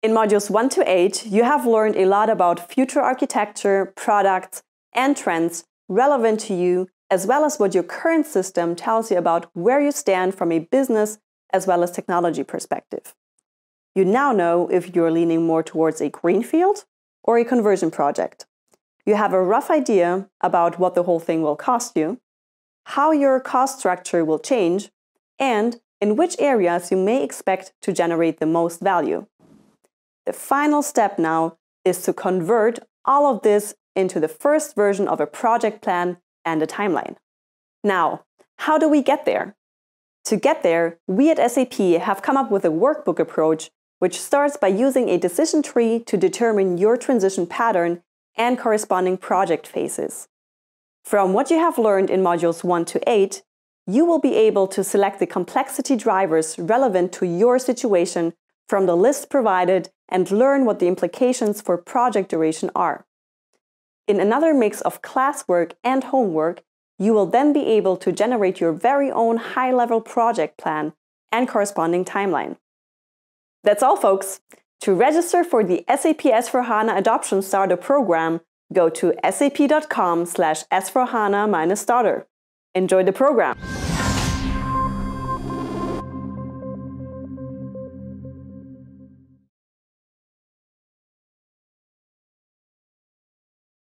In modules 1 to 8, you have learned a lot about future architecture, products, and trends relevant to you, as well as what your current system tells you about where you stand from a business as well as technology perspective. You now know if you're leaning more towards a greenfield or a conversion project. You have a rough idea about what the whole thing will cost you, how your cost structure will change, and in which areas you may expect to generate the most value. The final step now is to convert all of this into the first version of a project plan and a timeline. Now, how do we get there? To get there, we at SAP have come up with a workbook approach which starts by using a decision tree to determine your transition pattern and corresponding project phases. From what you have learned in modules 1 to 8, you will be able to select the complexity drivers relevant to your situation from the list provided and learn what the implications for project duration are. In another mix of classwork and homework, you will then be able to generate your very own high-level project plan and corresponding timeline. That's all, folks. To register for the SAP S4HANA Adoption Starter program, go to sap.com slash s4hana-starter. Enjoy the program!